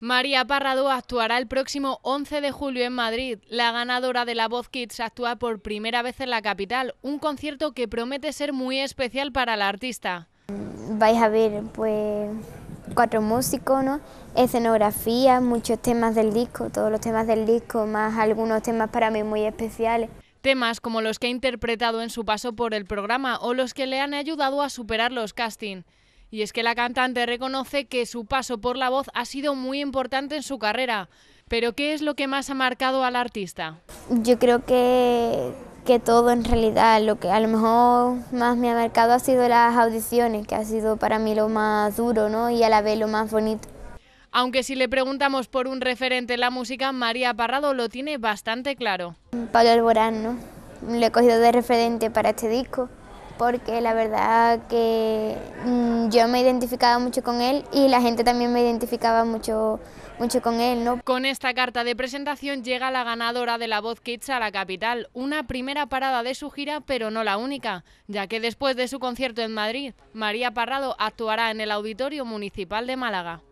María Parrado actuará el próximo 11 de julio en Madrid. La ganadora de la Voz Kids actúa por primera vez en la capital, un concierto que promete ser muy especial para la artista. Vais a ver pues cuatro músicos, escenografía, muchos temas del disco, todos los temas del disco, más algunos temas para mí muy especiales. Temas como los que ha interpretado en su paso por el programa o los que le han ayudado a superar los castings. Y es que la cantante reconoce que su paso por la voz ha sido muy importante en su carrera. Pero ¿qué es lo que más ha marcado al artista? Yo creo que, que todo en realidad, lo que a lo mejor más me ha marcado ha sido las audiciones, que ha sido para mí lo más duro ¿no? y a la vez lo más bonito. Aunque si le preguntamos por un referente en la música, María Parrado lo tiene bastante claro. Pablo Alborán, ¿no? Lo he cogido de referente para este disco, porque la verdad que mm, yo me identificaba mucho con él y la gente también me identificaba mucho, mucho con él. ¿no? Con esta carta de presentación llega la ganadora de la Voz Kids a la capital, una primera parada de su gira, pero no la única, ya que después de su concierto en Madrid, María Parrado actuará en el Auditorio Municipal de Málaga.